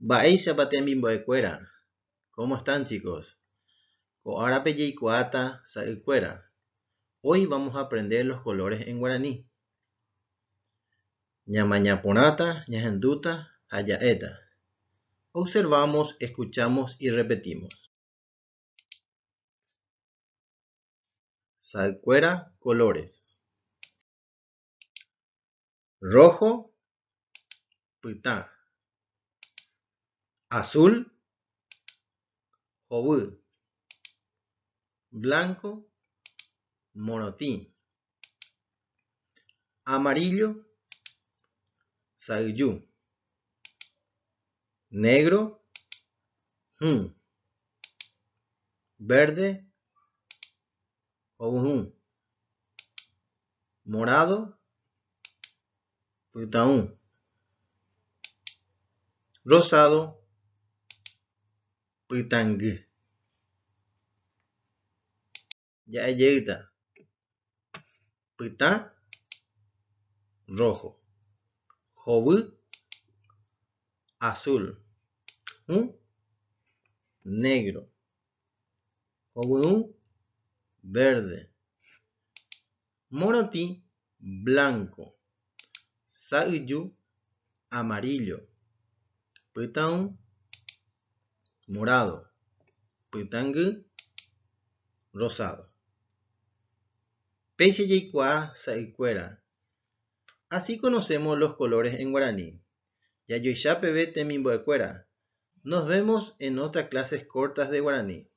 Baisa de cuera ¿Cómo están chicos? Coarape y coata saecuera. Hoy vamos a aprender los colores en guaraní. Ñamañaponata, ñajenduta, ayaeta. Observamos, escuchamos y repetimos. salcuera colores. Rojo, pita azul, hobby, blanco, Monotín. amarillo, saiyu, negro, verde, hobby, morado, putaún, rosado, ya llegado. Pita. Rojo. Jobu. Azul. Un. Negro. Jobu. Verde. Moroti. Blanco. saiyu Amarillo. Pitang morado, Puitangu. rosado. Peche y saicuera. Así conocemos los colores en guaraní. temimbo de cuera. Nos vemos en otras clases cortas de guaraní.